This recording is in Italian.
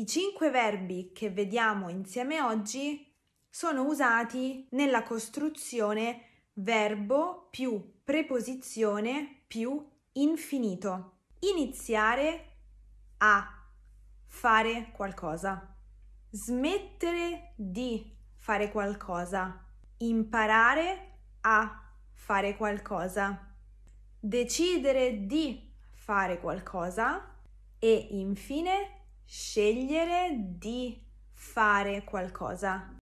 I cinque verbi che vediamo insieme oggi sono usati nella costruzione verbo più preposizione più infinito. Iniziare a fare qualcosa. Smettere di fare qualcosa. Imparare a fare qualcosa. Decidere di fare qualcosa. E infine scegliere di fare qualcosa.